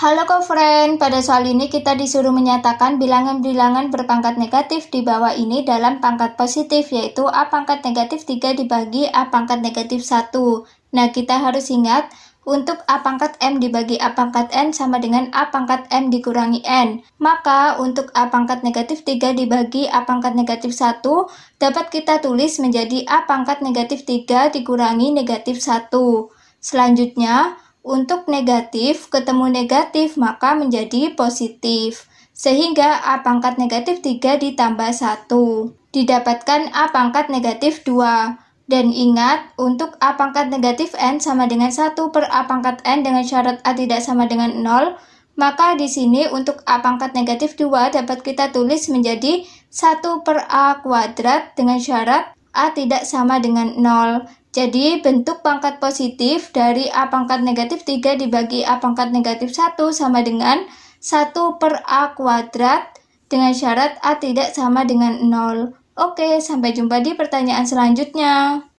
Halo co-friend, pada soal ini kita disuruh menyatakan bilangan-bilangan berpangkat negatif di bawah ini dalam pangkat positif yaitu A pangkat negatif 3 dibagi A pangkat negatif 1. Nah, kita harus ingat untuk A pangkat M dibagi A pangkat N sama dengan A pangkat M dikurangi N. Maka untuk A pangkat negatif 3 dibagi A pangkat negatif 1 dapat kita tulis menjadi A pangkat negatif 3 dikurangi negatif 1. Selanjutnya, untuk negatif ketemu negatif maka menjadi positif. Sehingga A pangkat negatif 3 ditambah 1. Didapatkan A pangkat negatif 2. Dan ingat, untuk A pangkat negatif N sama dengan 1 per A pangkat N dengan syarat A tidak sama dengan 0, maka di sini untuk A pangkat negatif 2 dapat kita tulis menjadi 1 per A kuadrat dengan syarat A tidak sama dengan 0. Jadi bentuk pangkat positif dari A pangkat negatif 3 dibagi A pangkat negatif 1 sama dengan 1 per A kuadrat dengan syarat A tidak sama dengan 0. Oke, sampai jumpa di pertanyaan selanjutnya.